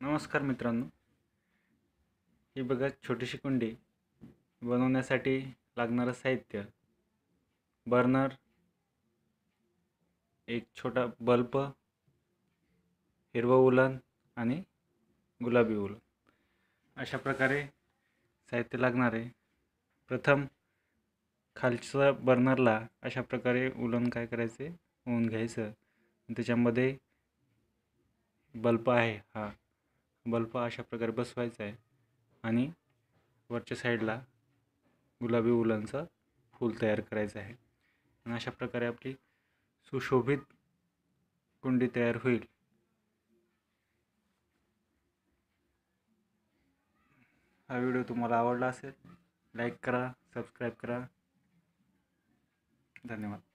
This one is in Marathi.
नमस्कार मित्रांनो ही बघा छोटीशी कुंडी बनवण्यासाठी लागणारं साहित्य बर्नर एक छोटा बल्ब हिरवं उलन आणि गुलाबी उलन अशा प्रकारे साहित्य लागणार आहे प्रथम खालच्या बर्नरला अशा प्रकारे उलन काय करायचे होऊन घ्यायचं त्याच्यामध्ये बल्ब आहे हा बल्ब अशा प्रकारे बसवायचा आहे आणि वरच्या साईडला गुलाबी उलांचं फूल तयार करायचं आहे आणि अशा प्रकारे आपली सुशोभित कुंडी तयार होईल हा व्हिडिओ तुम्हाला आवडला असेल लाईक करा सबस्क्राईब करा धन्यवाद